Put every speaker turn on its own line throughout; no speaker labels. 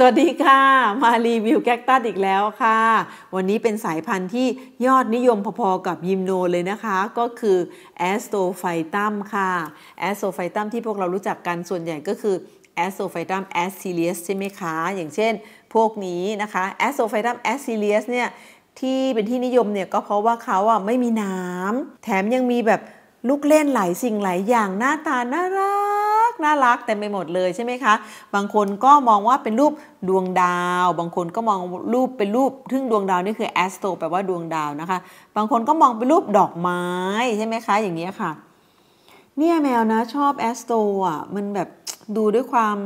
สวัสดีค่ะ มารีวิวแก๊กตัสอีกแล้วค่ะ วันนี้เป็นสายพันธุ์ที่ยอดนิยมพอๆกับยิมโนเลยนะคะ ก็คือแอสโตไฟตัมค่ะแอสโตไฟตัมที่พวกเรารู้จักกันส่วนใหญ่ก็คือแอสโตไฟตัมแอสซิเลียสใช่ไหมคะ อย่างเช่น พวกนี้นะคะแอสโตไฟตัมแอสซิเลียสเนี่ย ที่เป็นที่นิยมเนี่ย ก็เพราะว่าเขาอ่ะไม่มีน้ำแถมยังมีแบบลูกเล่นหลายสิ่งหลายอย่างหน้าตาน่ารักน่ารักเต็มไปหมดเลยใช่ไหมคะ บางคนก็มองว่าเป็นรูปดวงดาว บางคนก็มองรูปเป็นรูปทึ่งดวงดาวนี่คือแอสโตแปลว่าดวงดาวนะคะ บางคนก็มองเป็นรูปดอกไม้ใช่ไหมคะ อย่างนี้ค่ะเนี่ยแมวนะชอบแอสโตอ่ะมันแบบดูด้วยความ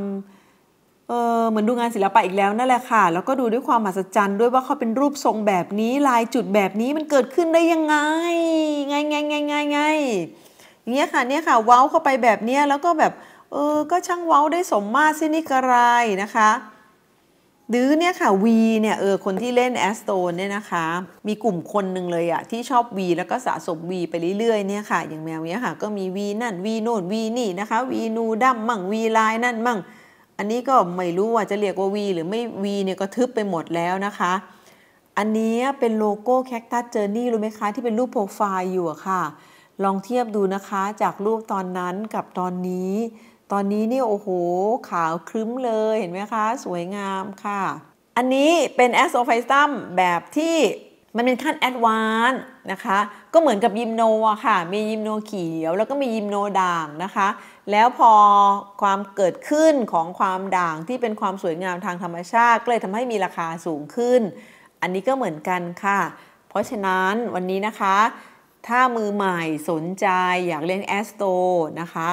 เออเหมือนดูงานศิลปะอีกแล้วนั่นแหละค่ะ แล้วก็ดูด้วยความมหัศจรรย์ด้วยว่าเขาเป็นรูปทรงแบบนี้ลายจุดแบบนี้มันเกิดขึ้นได้ยังไงไงไงไงไงไงอย่างเงี้ยค่ะเนี่ยค่ะเว้าเข้าไปแบบเนี้ยแล้วก็แบบเออก็ช่างเว้าได้สมมาตรสินิกระไรนะคะ หรือเนี่ยค่ะวีเนี่ยเออคนที่เล่นแอสโตนเนี่ยนะคะ มีกลุ่มคนหนึ่งเลยอะที่ชอบวีแล้วก็สะสมวีไปเรื่อยๆเนี่ยค่ะ อย่างแมวเนี่ยค่ะ ก็มีวีนั่นวีโน่นีนี่นะคะวีนูดัมมั่งวีลายนั่นมั่ง อันนี้ก็ไม่รู้ว่าจะเรียกว่าวีหรือไม่วีเนี่ยก็ทึบไปหมดแล้วนะคะ อันนี้เป็นโลโก้แคคตัสเจอร์นี่รู้ไหมคะที่เป็นรูปโปรไฟล์อยู่อะค่ะ ลองเทียบดูนะคะจากรูปตอนนั้นกับตอนนี้ตอนนี้นี่โอ้โหขาวครึ้มเลยเห็นไหมคะ สวยงามค่ะ อันนี้เป็นแอสโซไฟซัมแบบที่ มันเป็นขั้นแอดวานนะคะก็เหมือนกับยิมโนอะค่ะ มียิมโนเขียวแล้วก็มียิมโนด่างนะคะ แล้วพอความเกิดขึ้นของความด่างที่เป็นความสวยงามทางธรรมชาติ ก็เลยทำให้มีราคาสูงขึ้น อันนี้ก็เหมือนกันค่ะ เพราะฉะนั้นวันนี้นะคะ ถ้ามือใหม่สนใจอยากเล่นแอสโตนะคะ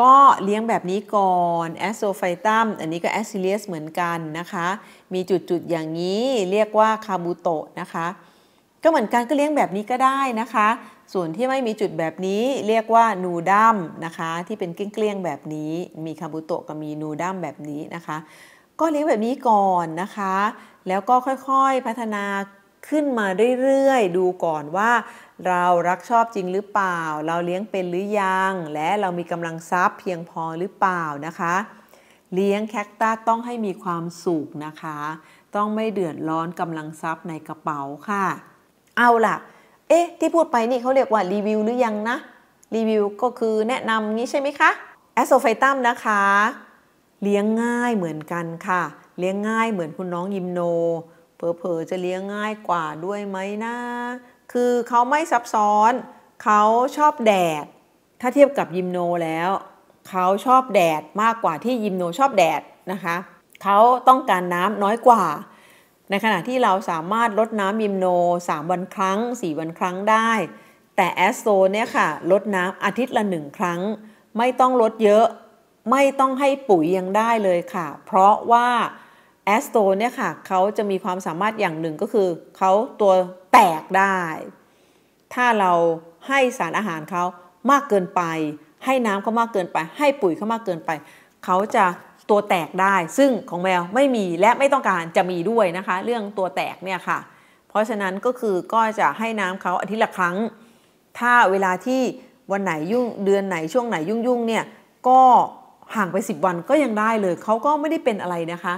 ก็เลี้ยงแบบนี้ก่อนแอสโซไฟตัมอันนี้ก็แอสซิเลียสเหมือนกันนะคะ มีจุด ๆ อย่างนี้เรียกว่าคาบูโตะนะคะ ก็เหมือนกันก็เลี้ยงแบบนี้ก็ได้นะคะ ส่วนที่ไม่มีจุดแบบนี้เรียกว่านูดัมนะคะที่เป็นเกลี้ยงๆแบบนี้มีคาบูโตะกับมีนูดัมแบบนี้นะคะก็เลี้ยงแบบนี้ก่อนนะคะ แล้วก็ค่อยๆพัฒนาขึ้นมาเรื่อยๆดูก่อนว่าเรารักชอบจริงหรือเปล่า เราเลี้ยงเป็นหรือยัง และเรามีกำลังทรัพย์เพียงพอหรือเปล่านะคะ เลี้ยงแคคตัสต้องให้มีความสุขนะคะ ต้องไม่เดือดร้อนกำลังทรัพย์ในกระเป๋าค่ะ เอาล่ะ เอ๊ะที่พูดไปนี่เขาเรียกว่า รีวิวหรือยังนะ รีวิวก็คือแนะนำงี้ใช่ไหมคะแอสโซไฟตัมนะคะเลี้ยงง่ายเหมือนกันค่ะ เลี้ยงง่ายเหมือนคุณน้องยิมโนเผลอๆจะเลี้ยงง่ายกว่าด้วยไหมนะ คือเขาไม่ซับซ้อน เขาชอบแดด ถ้าเทียบกับยิมโนแล้ว เขาชอบแดดมากกว่าที่ยิมโนชอบแดดนะคะ เขาต้องการน้ำน้อยกว่า ในขณะที่เราสามารถลดน้ำยิมโน 3 วันครั้ง 4 วันครั้งได้ แต่แอสโซเนี่ยค่ะลดน้ำอาทิตย์ละหนึ่งครั้ง ไม่ต้องลดเยอะ ไม่ต้องให้ปุ๋ยยังได้เลยค่ะ เพราะว่าแอสโตเนี่ยค่ะ เขาจะมีความสามารถอย่างหนึ่งก็คือ เขาตัวแตกได้ ถ้าเราให้สารอาหารเขามากเกินไป ให้น้ำเขามากเกินไป ให้ปุ๋ยเขามากเกินไป เขาจะตัวแตกได้ ซึ่งของแมวไม่มีและไม่ต้องการจะมีด้วยนะคะ เรื่องตัวแตกเนี่ยค่ะ เพราะฉะนั้นก็คือก็จะให้น้ำเขาอาทิตย์ละครั้ง ถ้าเวลาที่วันไหนยุ่งเดือนไหนช่วงไหนยุ่งๆเนี่ย ก็ห่างไป 10 วันก็ยังได้เลยเขาก็ไม่ได้เป็นอะไรนะคะ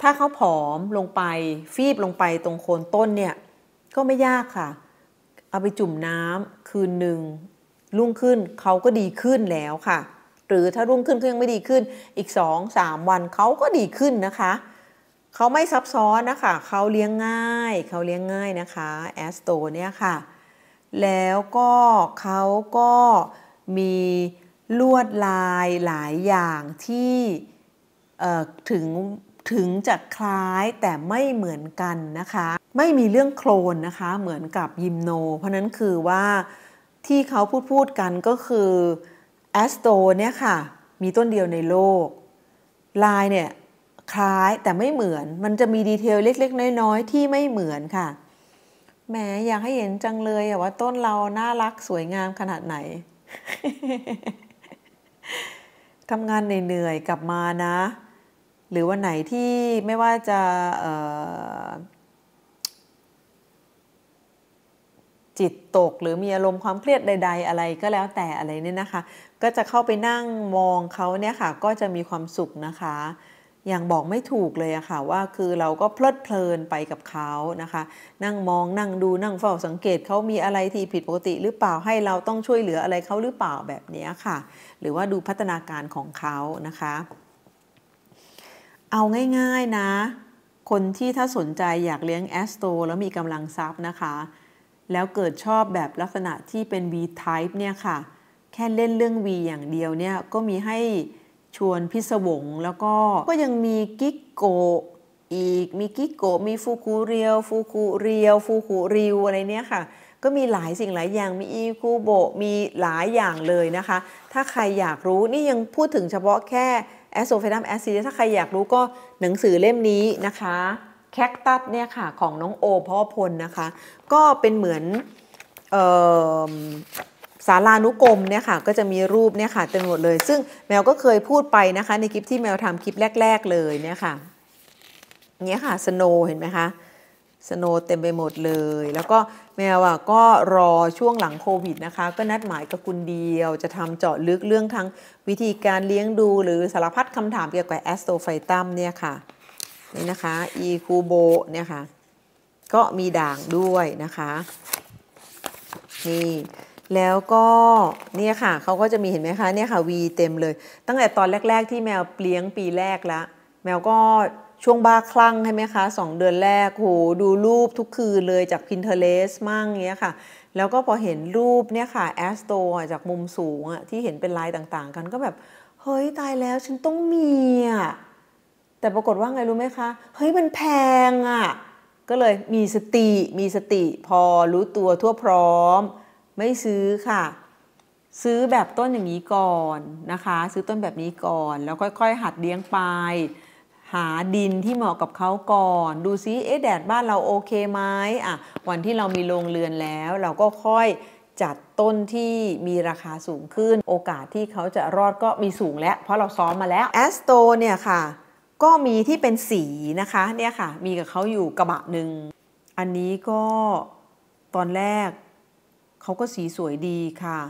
ถ้าเขาผอมลงไปฟีบลงไปตรงโคนต้นเนี่ยก็ไม่ยากค่ะ เอาไปจุ่มน้ำคืนหนึ่งรุ่งขึ้นเขาก็ดีขึ้นแล้วค่ะ หรือถ้ารุ่งขึ้นก็ยังไม่ดีขึ้น อีก2มวันเขาก็ดีขึ้นนะคะเขาไม่ซับซ้อนนะคะเขาเลี้ยงง่ายเขาเลี้ยงง่ายนะคะแอสโตเนี่ยค่ะ แล้วก็เขาก็มีลวดลายหลายอย่างที่ถึงถึงจะคล้ายแต่ไม่เหมือนกันนะคะ ไม่มีเรื่องโคลนนะคะ เหมือนกับยิมโนเพราะนั้นคือว่าที่เขาพูดพูดกันก็คือแอสโตเนี่ยค่ะ มีต้นเดียวในโลก ลายเนี่ยคล้ายแต่ไม่เหมือนมันจะมีดีเทลเล็กๆ น้อยๆที่ไม่เหมือนค่ะแหมอยากให้เห็นจังเลยว่าต้นเราน่ารักสวยงามขนาดไหนทำงานเหนื่อยๆกลับมานะหรือวันไหนที่ ไม่ว่าจะจิตตกหรือมีอารมณ์ความเครียดใด ๆ อะไรก็แล้วแต่อะไรเนี่ยนะคะ ก็จะเข้าไปนั่งมองเขาเนี่ยค่ะก็จะมีความสุขนะคะ อย่างบอกไม่ถูกเลยอะค่ะว่า คือเราก็เพลิดเพลินไปกับเขานะคะ นั่งมองนั่งดูนั่งเฝ้าสังเกตเขามีอะไรที่ผิดปกติหรือเปล่าให้เราต้องช่วยเหลืออะไรเขาหรือเปล่าแบบนี้ค่ะหรือว่าดูพัฒนาการของเขานะคะเอาง่ายๆนะ คนที่ถ้าสนใจอยากเลี้ยงแอสโตแล้วมีกำลังทรัพย์นะคะ แล้วเกิดชอบแบบลักษณะที่เป็น V-type เนี่ยค่ะ แค่เล่นเรื่อง V อย่างเดียวเนี่ยก็มีให้ชวนพิศวง แล้วก็ ก็ยังมีกิกโกอีก มีกิกโก มีฟูคุเรียว ฟูคุเรียว ฟูคุริวอะไรเนี่ยค่ะ ก็มีหลายสิ่งหลายอย่าง มีอีคูโบมีหลายอย่างเลยนะคะ ถ้าใครอยากรู้นี่ยังพูดถึงเฉพาะแค่แอ o โซเฟ u ัมแอซดถ้าใครอยากรู้ก็หนังสือเล่มนี้นะคะ แคคตัสเนี่ยค่ะ ของน้องโอพ่อพลนะคะ ก็เป็นเหมือนสารานุกรมเนี่ยค่ะ ก็จะมีรูปเนี่ยค่ะเต็มหมดเลย ซึ่งแมวก็เคยพูดไปนะคะ ในคลิปที่แมวทำคลิปแรกๆเลยเนี่ยค่ะ เนี้ยค่ะสโนเห็นไหมคะสโนเต็มไปหมดเลย แล้วก็แมวอ่ะก็รอช่วงหลังโควิดนะคะ ก็นัดหมายกับคุณเดียว จะทำเจาะลึกเรื่องทั้งวิธีการเลี้ยงดูหรือสารพัดคำถามเกี่ยวกับแอสโตไฟตัมเนี่ยค่ะ นี่นะคะ อีคูโบ เนี่ยค่ะ ก็มีด่างด้วยนะคะ นี่ แล้วก็เนี่ยค่ะเขาก็จะมีเห็นไหมคะเนี่ยค่ะ วีเต็มเลย ตั้งแต่ตอนแรกๆที่แมวเลี้ยงปีแรกละแมวก็ช่วงบ้าคลั่งใช่ไหมคะสองเดือนแรกโหดูรูปทุกคืนเลยจาก Pinterest มั่งเงี้ยค่ะแล้วก็พอเห็นรูปเนี่ยค่ะแอสโตจากมุมสูงอะที่เห็นเป็นลายต่างๆ กันก็แบบ เฮ้ยตายแล้วฉันต้องมีอ่ะแต่ปรากฏว่าไงรู้ไหมคะ เฮ้ยมันแพงอ่ะ ก็เลยมีสติมีสติพอรู้ตัวทั่วพร้อม ไม่ซื้อค่ะ ซื้อแบบต้นอย่างนี้ก่อนนะคะ ซื้อต้นแบบนี้ก่อนแล้วค่อยๆ หัดเลี้ยงไปหาดินที่เหมาะกับเขาก่อนดูซิเอ๊ะแดดบ้านเราโอเคไหมอ่ะวันที่เรามีโรงเรือนแล้ว เราก็ค่อยจัดต้นที่มีราคาสูงขึ้น โอกาสที่เขาจะรอดก็มีสูงแล้วเพราะเราซ้อมมาแล้วแอสโตเนี่ยค่ะ ก็มีที่เป็นสีนะคะ เนี่ยค่ะมีกับเขาอยู่กระบะหนึ่งอันนี้ก็ตอนแรกเขาก็สีสวยดีค่ะ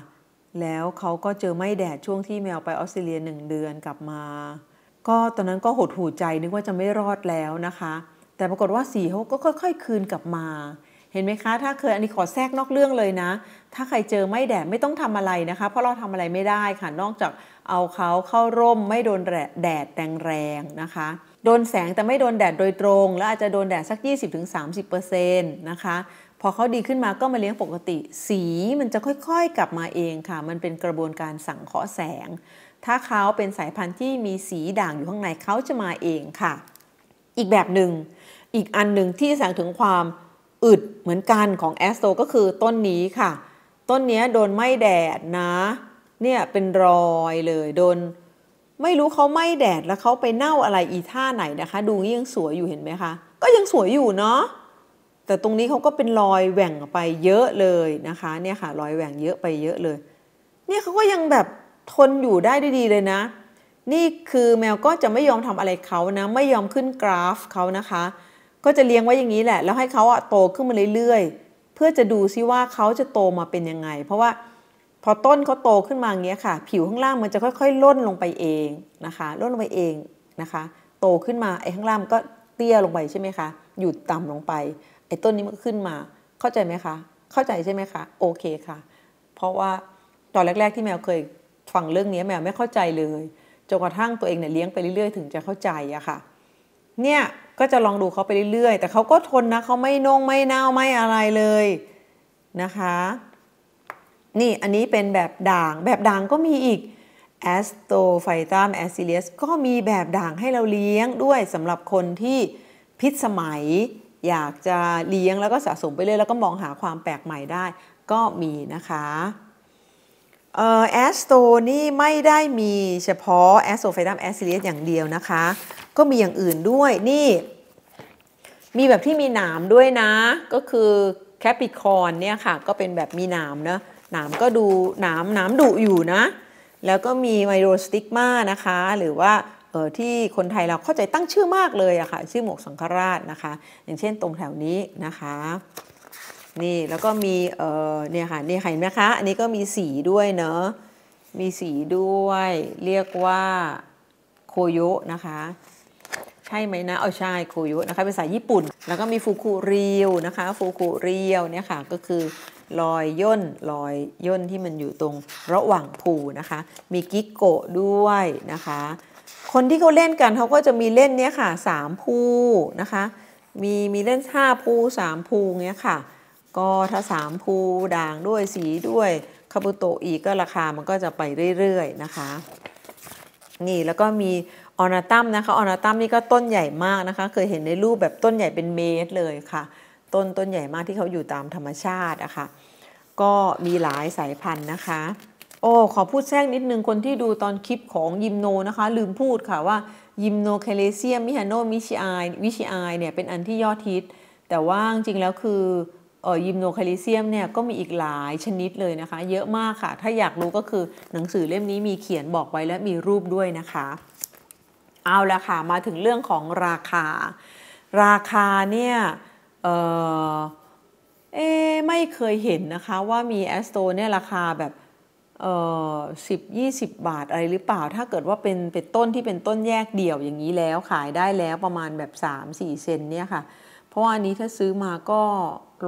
แล้วเขาก็เจอไม่แดดช่วงที่แมวไปออสเตรเลียหนึ่งเดือนกลับมาก็ตอนนั้นก็หดหูใจนึกว่าจะไม่รอดแล้วนะคะ แต่ปรากฏว่าสีเขาก็ค่อย ๆ คืนกลับมา เห็นไหมคะ ถ้าเคยอันนี้ขอแทรกนอกเรื่องเลยนะ ถ้าใครเจอไม่แดดไม่ต้องทำอะไรนะคะ เพราะเราทำอะไรไม่ได้ค่ะนอกจากเอาเขาเข้าร่มไม่โดนแดดแรงๆนะคะ โดนแสงแต่ไม่โดนแดดโดยตรง แล้วอาจจะโดนแดดสัก20-30%นะคะ พอเขาดีขึ้นมาก็มาเลี้ยงปกติ สีมันจะค่อยๆกลับมาเองค่ะ มันเป็นกระบวนการสั่งขอแสงถ้าเขาเป็นสายพันธุ์ที่มีสีด่างอยู่ข้างในเขาจะมาเองค่ะ อีกแบบหนึ่ง อีกอันหนึ่งที่แสดงถึงความ อึดเหมือนกันของแอสโตก็คือต้นนี้ค่ะ ต้นนี้โดนไม่แดดนะ เนี่ยเป็นรอยเลยโดนไม่รู้เขาไม่แดดแล้วเขาไปเน่าอะไรอีท่าไหนนะคะ ดูยังสวยอยู่เห็นไหมคะก็ยังสวยอยู่เนาะแต่ตรงนี้เขาก็เป็นรอยแหว่งไปเยอะเลยนะคะเนี่ยค่ะรอยแหว่งเยอะไปเยอะเลยเนี่ยเขาก็ยังแบบทนอยู่ได้ดีเลยนะ นี่คือแมวก็จะไม่ยอมทำอะไรเขานะ ไม่ยอมขึ้นกราฟเขานะคะ ก็จะเลี้ยงไว้อย่างนี้แหละ แล้วให้เขาอะโตขึ้นมาเรื่อยๆ เพื่อจะดูซิว่าเขาจะโตมาเป็นยังไง เพราะว่าพอต้นเขาโตขึ้นมาอย่างเงี้ยค่ะ ผิวข้างล่างมันจะค่อยๆล่นลงไปเองนะคะล่นลงไปเองนะคะ โตขึ้นมาไอ้ข้างล่างก็เตี้ยลงไปใช่ไหมคะ หยุดต่ำลงไป ไอ้ต้นนี้มันก็ขึ้นมา เข้าใจไหมคะ เข้าใจใช่ไหมคะ โอเคค่ะ เพราะว่าตอนแรกๆที่แมวเคยฟังเรื่องนี้แมวไม่เข้าใจเลยจนกระทั่งตัวเองเนี่ยเลี้ยงไปเรื่อยๆถึงจะเข้าใจอะค่ะเนี่ยก็จะลองดูเขาไปเรื่อยๆ แต่เขาก็ทนนะเขาไม่นงไม่เน่าไม่อะไรเลยนะคะนี่อันนี้เป็นแบบด่าง แบบด่างก็มีอีกแอสโตไฟตัมแอสซิเลียสก็มีแบบด่างให้เราเลี้ยงด้วยสำหรับคนที่พิษสมัยอยากจะเลี้ยงแล้วก็สะสมไปเรื่อยแล้วก็มองหาความแปลกใหม่ได้ ก็มีนะคะแอสโตนี่ไม่ได้มีเฉพาะแอสโตไฟดัมแอสซิเลียสอย่างเดียวนะคะ ก็มีอย่างอื่นด้วยนี่ มีแบบที่มีหนามด้วยนะก็คือแคปิคอนเนี่ยค่ะก็เป็นแบบมีหนามนะหนามก็ดูหนามหนามดุอยู่นะ แล้วก็มีไมโรสติกมานะคะ หรือว่าเออที่คนไทยเราเข้าใจตั้งชื่อมากเลยอะคะ่ะชื่อหมวกสังฆราชนะคะ อย่างเช่นตรงแถวนี้นะคะนี่แล้วก็มีเออเนี่ยค่ะนี่่เห็นไหมคะ อันนี้ก็มีสีด้วยเนอะมีสีด้วย เรียกว่าโคโยนะคะ ใช่ไหมนะเออใช่โคโยนะคะเป็นสายญี่ปุ่น แล้วก็มีฟูคุเรียวนะคะฟูคุเรียวเนี่ยค่ะก็คือรอยย่นรอยย่นที่มันอยู่ตรงระหว่างภูนะคะ มีกิกโกะด้วยนะคะ คนที่เขาเล่นกันเขาก็จะมีเล่นเนี้ยค่ะสามภูนะคะ มีมีเล่นห้าภูสามภูเงี้ยค่ะก็ถ้าสามภูด่างด้วยสีด้วยคาบุโตอีกก็ราคามันก็จะไปเรื่อยๆนะคะนี่แล้วก็มีออนาตัมนะคะออนาตัมนี่ก็ต้นใหญ่มากนะคะ เคยเห็นในรูปแบบต้นใหญ่เป็นเมตรเลยค่ะ ต้นต้นใหญ่มากที่เขาอยู่ตามธรรมชาติอะคะ่ะก็มีหลายสายพันธุ์นะคะ โอ้ขอพูดแทรกนิดนึงคนที่ดูตอนคลิปของยิมโนนะคะลืมพูดค่ะว่ายิมโนเคเลเซียมมิฮานโนมิชิไอวิชิไอเนี่ยเป็นอันที่ยอดฮิตแต่ว่าจริงแล้วคือยิมโนคาลิเซียมเนี่ย ก็มีอีกหลายชนิดเลยนะคะ เยอะมากค่ะ ถ้าอยากรู้ก็คือหนังสือเล่มนี้มีเขียนบอกไว้และมีรูปด้วยนะคะ เอาละค่ะ มาถึงเรื่องของราคา ราคาเนี่ยเออเอไม่เคยเห็นนะคะว่ามีแอสโตเนี่ยราคาแบบ เออสิบยี่สิบบาท อะไรหรือเปล่า ถ้าเกิดว่าเป็นเป็นต้นที่เป็นต้นแยกเดี่ยวอย่างนี้แล้วขายได้แล้วประมาณแบบ 3-4 เซนเนี่ยค่ะ เพราะว่าอันนี้ถ้าซื้อมาก็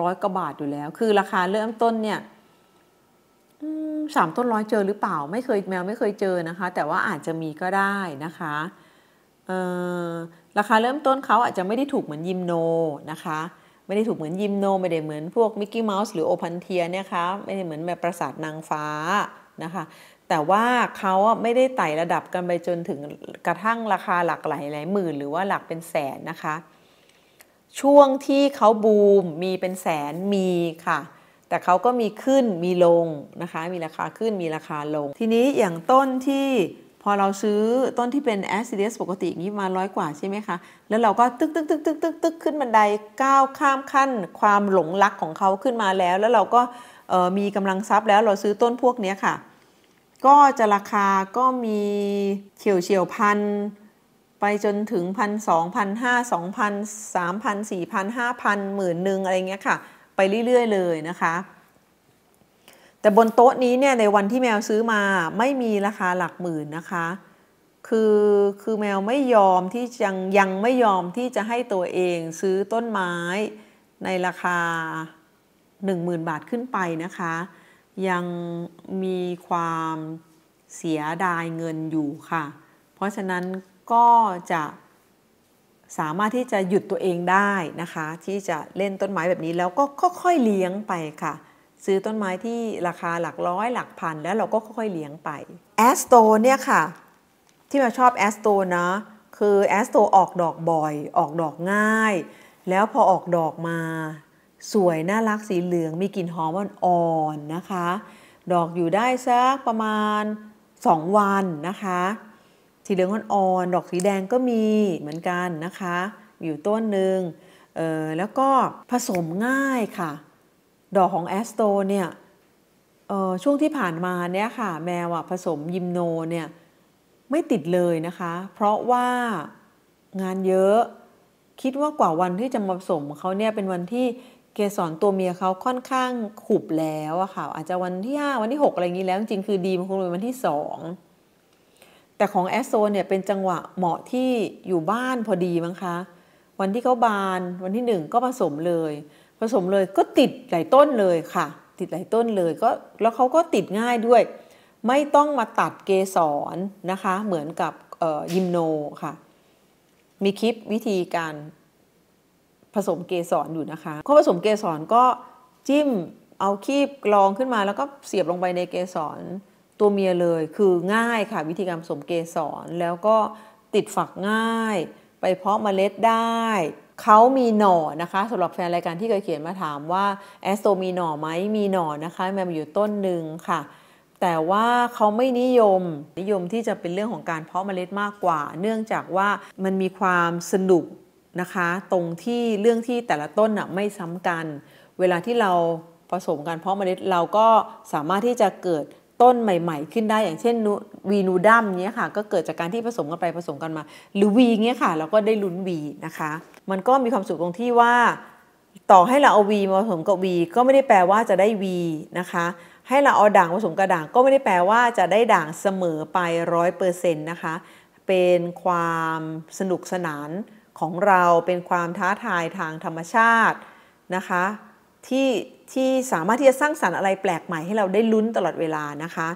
ร้อยกว่าบาทอยู่แล้ว คือราคาเริ่มต้นเนี่ยสามต้นร้อยเจอหรือเปล่า ไม่เคยแมวไม่เคยเจอนะคะ แต่ว่าอาจจะมีก็ได้นะคะ ราคาเริ่มต้นเขาอาจจะไม่ได้ถูกเหมือนยิมโนนะคะ ไม่ได้ถูกเหมือนยิมโน ไม่ได้เหมือนพวกมิกกี้เมาส์หรือโอพันเทียเนี่ยคะไม่ได้เหมือนแบบปราสาทนางฟ้านะคะ แต่ว่าเขาไม่ได้ไต่ระดับกันไปจนถึงกระทั่งราคาหลักหลายหลายหมื่นหรือว่าหลักเป็นแสนนะคะช่วงที่เขาบูมมีเป็นแสนมีค่ะ แต่เขาก็มีขึ้นมีลง นะคะ มีราคาขึ้นมีราคาลง ทีนี้อย่างต้นที่พอเราซื้อต้นที่เป็นแอซิเดสปกติอย่างนี้ มาร้อยกว่าใช่ไหมคะ แล้วเราก็ ตึกตึกตึกตึกตึกตึกขึ้นบันไดก้าวข้ามขั้นความหลงรักของเขาขึ้นมาแล้วแล้วเราก็มีกำลัง ทรัพย์แล้วเราซื้อต้นพวกนี้ค่ะ ก็จะราคาก็มีเฉียวเฉียวพันไปจนถึงพันสองพันห้าสองพันสามพันสี่พันห้าพันหมื่นหนึ่งอะไรเงี้ยค่ะ ไปเรื่อยๆ เลยนะคะ แต่บนโต๊ะนี้เนี่ยในวันที่แมวซื้อมาไม่มีราคาหลักหมื่นนะคะ คือคือแมวไม่ยอมที่ยังยังไม่ยอมที่จะให้ตัวเองซื้อต้นไม้ในราคา 10,000 บาทขึ้นไปนะคะ ยังมีความเสียดายเงินอยู่ค่ะ เพราะฉะนั้นก็จะสามารถที่จะหยุดตัวเองได้นะคะ ที่จะเล่นต้นไม้แบบนี้แล้วก็ค่อยๆเลี้ยงไปค่ะ ซื้อต้นไม้ที่ราคาหลักร้อยหลักพัน แล้วเราก็ค่อยๆเลี้ยงไปแอสโตเนี่ยค่ะ ที่มาชอบแอสโตนะ คือแอสโตออกดอกบ่อยออกดอกง่าย แล้วพอออกดอกมาสวยน่ารักสีเหลืองมีกลิ่นหอมอ่อนๆนะคะ ดอกอยู่ได้สักประมาณ 2 วันนะคะสีเหลืองอ่อนๆดอกสีแดงก็มีเหมือนกันนะคะอยู่ต้นหนึ่งเออแล้วก็ผสมง่ายค่ะ ดอกของแอสโตเนี่ยเออช่วงที่ผ่านมาเนี่ยค่ะแมวอะผสมยิมโนเนี่ยไม่ติดเลยนะคะ เพราะว่างานเยอะคิดว่ากว่าวันที่จะมาผสมเขาเนี่ยเป็นวันที่เกสรตัวเมียเขาค่อนข้างขุบแล้วอะค่ะอาจจะวันที่5วันที่6อะไรอย่างนี้แล้วจริงๆคือดีมันคงเป็นวันที่ 2แต่ของแอสโซเนี่ยเป็นจังหวะเหมาะที่อยู่บ้านพอดีมั้งคะ วันที่เขาบานวันที่หนึ่งก็ผสมเลยผสมเลยก็ติดหลายต้นเลยค่ะ ติดหลายต้นเลยก็แล้วเขาก็ติดง่ายด้วย ไม่ต้องมาตัดเกสรนะคะ เหมือนกับยิมโนค่ะ มีคลิปวิธีการผสมเกสรออยู่นะคะเขาผสมเกสรก็จิ้มเอาคีบกรองขึ้นมาแล้วก็เสียบลงไปในเกสรตัวเมียเลยคือง่ายค่ะ วิธีการผสมเกสรแล้วก็ติดฝักง่าย ไปเพาะเมล็ดได้เขามีหน่อนะคะสำหรับแฟนรายการที่เคยเขียนมาถามว่าแอสโตมีหน่อไหมมีหน่อนะคะแมมอยู่ต้นหนึ่งค่ะ แต่ว่าเขาไม่นิยม นิยมที่จะเป็นเรื่องของการเพาะเมล็ดมากกว่า เนื่องจากว่ามันมีความสนุกนะคะ ตรงที่เรื่องที่แต่ละต้นน่ะไม่ซ้ำกัน เวลาที่เราผสมกันเพาะเมล็ดเราก็สามารถที่จะเกิดต้นใหม่ๆขึ้นได้อย่างเช่นวีนูดัมเนี้ยค่ะก็เกิดจากการที่ผสมกันไปผสมกันมาหรือวีเนี้ยค่ะเราก็ได้ลุ้นวีนะคะ มันก็มีความสุขตรงที่ว่า ต่อให้เราเอาวีมาผสมกับวีก็ไม่ได้แปลว่าจะได้วีนะคะ ให้เราเอาด่างผสมกับด่างก็ไม่ได้แปลว่าจะได้ด่างเสมอไปร้อยเปอร์เซ็นต์นะคะเป็นความสนุกสนานของเราเป็นความท้าทายทางธรรมชาตินะคะที่ที่สามารถที่จะสร้างสารรค์อะไรแปลกใหม่ให้เราได้ลุ้นตลอดเวลานะคะ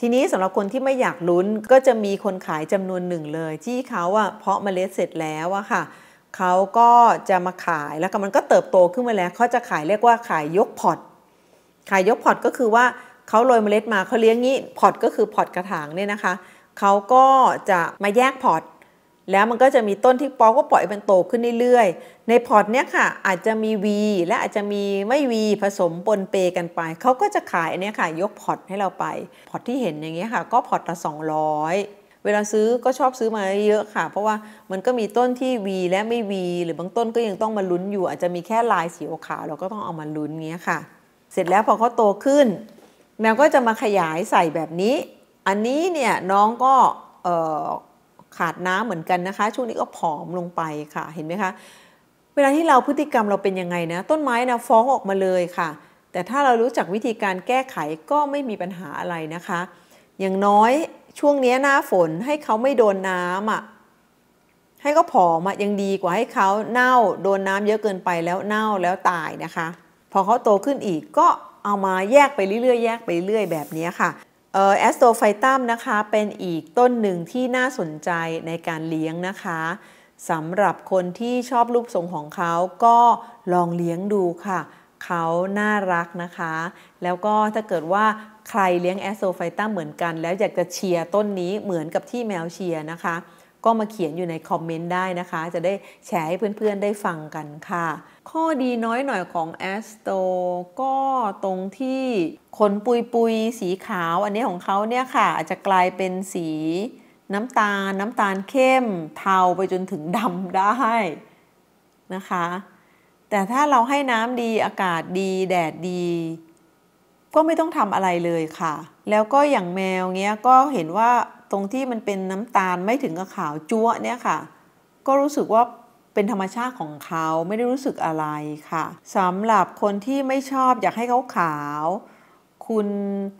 ทีนี้สำหรับคนที่ไม่อยากลุ้นก็จะมีคนขายจำนวนหนึ่งเลยที่เขาอะเพาะเมล็ดเสร็จแล้วอะค่ะเขาก็จะมาขายแล้วก็มันก็เติบโตขึ้นมาแล้วเขาจะขายเรียกว่าขายยกพอตขายยกพอตก็คือว่าเขาโรยเมล็ดมาเขาเลี้ยงงี้พอตก็คือพอตกระถางเนี่ยนะคะเขาก็จะมาแยกพอตแล้วมันก็จะมีต้นที่ปอ ก็ปล่อยมันโตขึ้นเรื่อยๆ ในพอร์ตเนี้ยค่ะ อาจจะมี V และอาจจะมีไม่ V ผสมปนเปกันไป เขาก็จะขายอันนี้ยค่ะ ยกพอร์ตให้เราไป พอร์ตที่เห็นอย่างเงี้ยค่ะ ก็พอร์ตละ 200 เวลาซื้อก็ชอบซื้อมาเยอะค่ะ เพราะว่ามันก็มีต้นที่ V และไม่ V หรือบางต้นก็ยังต้องมาลุ้นอยู่ อาจจะมีแค่ลายสีขาวเราก็ต้องเอามาลุ้นเงี้ยค่ะ เสร็จแล้วพอเขาโตขึ้น แมวก็จะมาขยายใส่แบบนี้ อันนี้เนี่ยน้องก็ขาดน้ำเหมือนกันนะคะช่วงนี้ก็ผอมลงไปค่ะเห็นไหมคะเวลาที่เราพฤติกรรมเราเป็นยังไงนะ ต้นไม้นะฟ้องออกมาเลยค่ะ แต่ถ้าเรารู้จักวิธีการแก้ไขก็ไม่มีปัญหาอะไรนะคะ อย่างน้อยช่วงนี้หน้าฝนให้เขาไม่โดนน้ำอะ่ะให้ก็ผอมอะ่ะยังดีกว่าให้เขาเน่าโดนน้ำเยอะเกินไปแล้วเน่าแล้วตายนะคะ พอเขาโตขึ้นอีกก็เอามาแยกไปเรื่อยๆแยกไปเรื่อยแบบนี้ค่ะแอสโตไฟตัมนะคะเป็นอีกต้นหนึ่งที่น่าสนใจในการเลี้ยงนะคะสำหรับคนที่ชอบรูปทรงของเขาก็ลองเลี้ยงดูค่ะ เขาน่ารักนะคะ แล้วก็ถ้าเกิดว่าใครเลี้ยงแอสโตไฟต้มเหมือนกันแล้วอยากจะเชียร์ต้นนี้เหมือนกับที่แมวเชียร์นะคะก็มาเขียนอยู่ในคอมเมนต์ได้นะคะ จะได้แชร์ให้เพื่อนๆได้ฟังกันค่ะ ข้อดีน้อยหน่อยของแอสโตก็ตรงที่ขนปุยปุยสีขาว อันนี้ของเขาเนี่ยค่ะ อาจจะกลายเป็นสี น้ำตาลน้ำตาลเข้มเทาไปจนถึงดำได้ นะคะ แต่ถ้าเราให้น้ำดีอากาศดี แดดดี ก็ไม่ต้องทำอะไรเลยค่ะ แล้วก็อย่างแมวเงี้ยก็เห็นว่าตรงที่มันเป็นน้ำตาลไม่ถึงกับขาวจั้วเนี่ยค่ะ ก็รู้สึกว่าเป็นธรรมชาติของเขาไม่ได้รู้สึกอะไรค่ะสำหรับคนที่ไม่ชอบอยากให้เขาขาว คุณ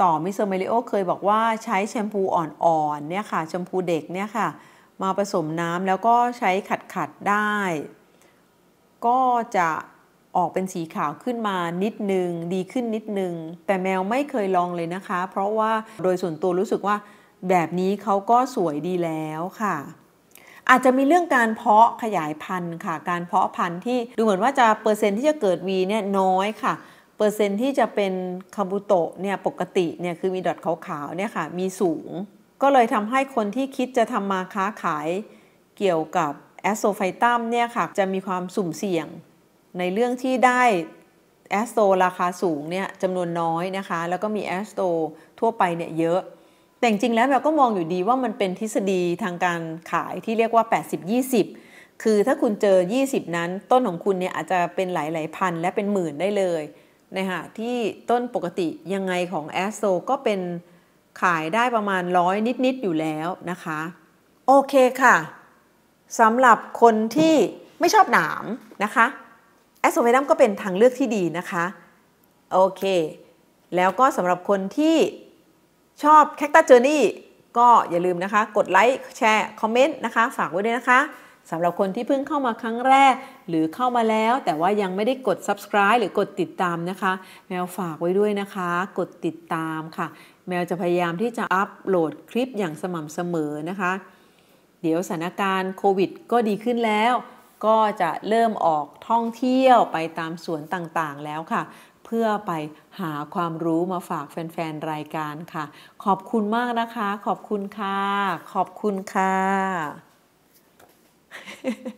ต่อมิเซอร์เมลิโอเคยบอกว่าใช้แชมพูอ่อนๆเนี่ยค่ะแชมพูเด็กเนี่ยค่ะ มาผสมน้ำแล้วก็ใช้ขัดๆได้ ก็จะออกเป็นสีขาวขึ้นมานิดนึงดีขึ้นนิดนึงแต่แมวไม่เคยลองเลยนะคะ เพราะว่าโดยส่วนตัวรู้สึกว่าแบบนี้เขาก็สวยดีแล้วค่ะ อาจจะมีเรื่องการเพาะขยายพันธุ์ค่ะ การเพาะพันธุ์ที่ดูเหมือนว่าจะเปอร์เซ็นที่จะเกิด V เนี่ยน้อยค่ะ เปอร์เซ็นที่จะเป็นคาบุโตะเนี่ยปกติเนี่ยคือมีดอทขาวๆเนี่ยค่ะมีสูง ก็เลยทำให้คนที่คิดจะทำมาค้าขายเกี่ยวกับแอสโซไฟตัมเนี่ยค่ะจะมีความสุ่มเสี่ยง ในเรื่องที่ได้แอสโตราคาสูงเนี่ยจำนวนน้อยนะคะ แล้วก็มีแอสโตทั่วไปเนี่ยเยอะแต่จริงแล้วเราก็มองอยู่ดีว่ามันเป็นทฤษฎีทางการขายที่เรียกว่า 80-20 คือถ้าคุณเจอ 20 นั้นต้นของคุณเนี่ยอาจจะเป็นหลายๆ พันและเป็นหมื่นได้เลยนะคะที่ต้นปกติยังไงของแอสโซก็เป็นขายได้ประมาณร้อยนิด ๆ อยู่แล้วนะคะ โอเคค่ะสำหรับคนที่ไม่ชอบหนามนะคะแอสโซเฟดัมก็เป็นทางเลือกที่ดีนะคะ โอเค แล้วก็สำหรับคนที่ชอบคคตัสเจอร์นี่ก็อย่าลืมนะคะกดไลค์แชร์คอมเมนต์นะคะ ฝากไว้ด้วยนะคะสำหรับคนที่เพิ่งเข้ามาครั้งแรกหรือเข้ามาแล้ว แต่ว่ายังไม่ได้กด subscribe หรือกดติดตามนะคะ แมวฝากไว้ด้วยนะคะ กดติดตามค่ะ แมวจะพยายามที่จะอัปโหลดคลิปอย่างสม่ำเสมอนะคะ เดี๋ยวสถานการณ์โควิดก็ดีขึ้นแล้ว ก็จะเริ่มออกท่องเที่ยวไปตามสวนต่างๆแล้วค่ะพื่อ ไปหาความรู้มาฝากแฟน ๆ รายการค่ะ ขอบคุณมากนะคะ ขอบคุณค่ะ ขอบคุณค่ะ